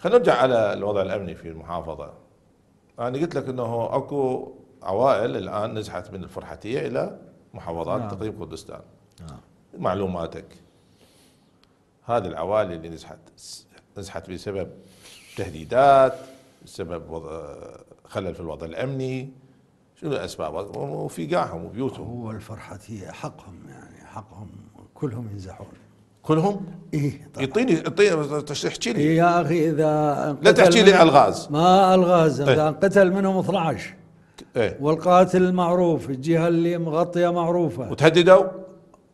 خلينا نرجع على الوضع الامني في المحافظه انا قلت لك انه اكو عوائل الان نزحت من الفرحتيه الى محافظات نعم. تقريب كردستان نعم. معلوماتك هذه العوائل اللي نزحت نزحت بسبب تهديدات بسبب وضع خلل في الوضع الامني شنو الاسباب وفي قاعهم وبيوتهم هو الفرحتيه حقهم يعني حقهم كلهم ينزحون كلهم ايه يعطيني تحكي لي يا اخي اذا لا تحكي لي الغاز ما الغاز اذا إيه؟ انقتل منهم 12 ايه والقاتل معروف الجهه اللي مغطيه معروفه وتهددوا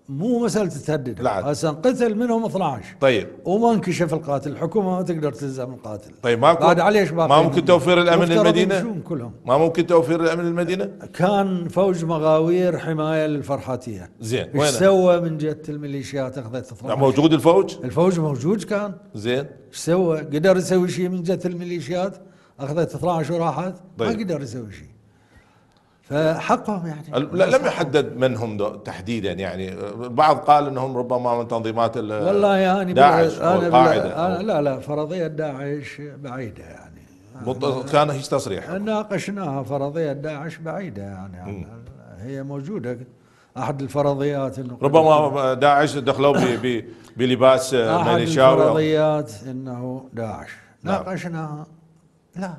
مو مسألة تهدد لا هسه قتل منهم 12 طيب وما انكشف القاتل الحكومة ما تقدر تلزم القاتل طيب ما بعد عليه ما ممكن توفير الأمن المدينة كلهم ما ممكن توفير الأمن المدينة كان فوج مغاوير حماية للفرحاتية زين ايش سوى من جهة الميليشيات اخذت 12 موجود الفوج الفوج موجود كان زين ايش سوى قدر يسوي شيء من جهة الميليشيات اخذت 12 وراحت طيب. ما قدر يسوي شيء فحقهم يعني لا لم يحدد من هم تحديدا يعني البعض قال انهم ربما من تنظيمات والله يعني داعش أنا والقاعده أنا لا لا فرضيه داعش بعيده يعني كان هيك تصريح ناقشناها فرضيه داعش بعيده يعني, م. هي موجوده احد الفرضيات انه ربما داعش دخلوا بلباس منشاوي احد الفرضيات انه داعش نعم. ناقشناها لا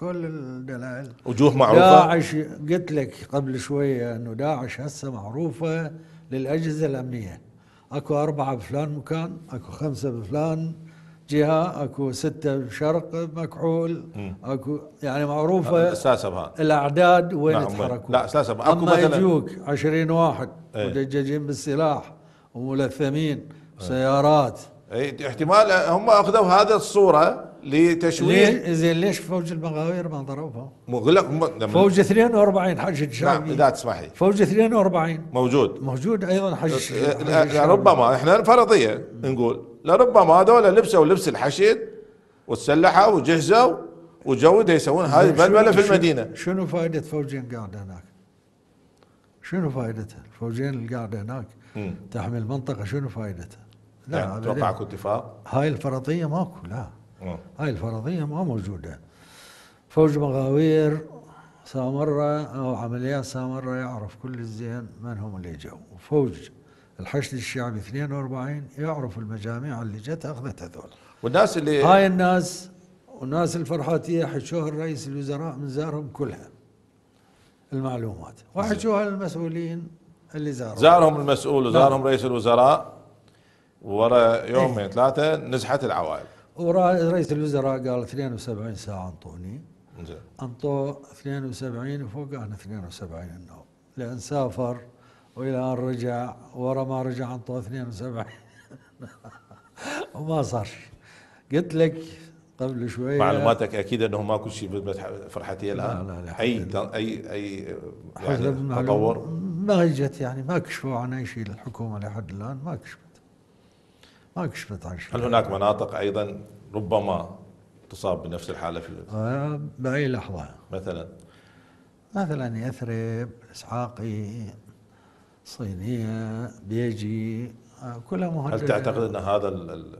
كل الدلائل وجوه معروفة داعش قلت لك قبل شوية أنه داعش هسه معروفة للأجهزة الأمنية أكو أربعة بفلان مكان أكو خمسة بفلان جهة أكو ستة بشرق مكحول أكو يعني معروفة أساسا الأعداد وين نعم، تحركوا لا أساسا أكو أما مثلا يجوك 20 واحد ايه مدججين بالسلاح وملثمين ايه سيارات اي احتمال هم أخذوا هذه الصورة لتشويه زين ليش فوج المغاوير ما ضربهم؟ اقول لك فوج 42 حج شعبي نعم تسمح لي فوج 42 موجود موجود ايضا حج ربما احنا فرضيه نقول لربما هذول لبسوا لبس الحشد وتسلحوا وجهزوا وجو يسوون هذه البلبله في المدينه شنو فائده فوجين قاعد هناك؟ شنو فائدتها؟ الفوجين اللي قاعد هناك تحمل منطقه شنو فائدتها؟ لا يعني توقعكم اتفاق؟ هاي الفرضيه ماكو لا آه. هاي الفرضية ما موجودة فوج مغاوير سامرة أو عمليات سامرة يعرف كل الزين من هم اللي جو وفوج الحشد الشعبي 42 يعرف المجاميع اللي جت أخذت هذول والناس اللي هاي الناس والناس الفرحاتية حشوها الرئيس الوزراء من زارهم كلها المعلومات وحشوها المسؤولين اللي زارهم زارهم المسؤول نعم. وزارهم رئيس الوزراء ورا يومين إيه. ثلاثة نزحت العوائل ورئيس الوزراء قال 72 ساعه انطوني انطو انطوه 72 وفوق انا 72 انه لان سافر والى ان رجع ورا ما رجع انطوه 72 وما صار شيء قلت لك قبل شوي معلوماتك اكيد انه ما كل شيء فرحتي الان لا لا لا اي اي اي يعني تطور ما اجت يعني ما كشفوا عن اي شيء للحكومه لحد الان ما كشفوا ما كشفت عن شيء هل هناك مناطق ايضا ربما تصاب بنفس الحاله في آه باي لحظه مثلا مثلا يثرب اسعاقي صينيه بيجي آه، كلها مهمه هل تعتقد ان هذا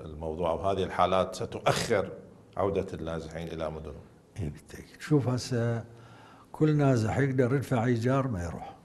الموضوع او هذه الحالات ستؤخر عوده النازحين الى مدنهم؟ اي بالتاكيد شوف هسه كل نازح يقدر يدفع ايجار ما يروح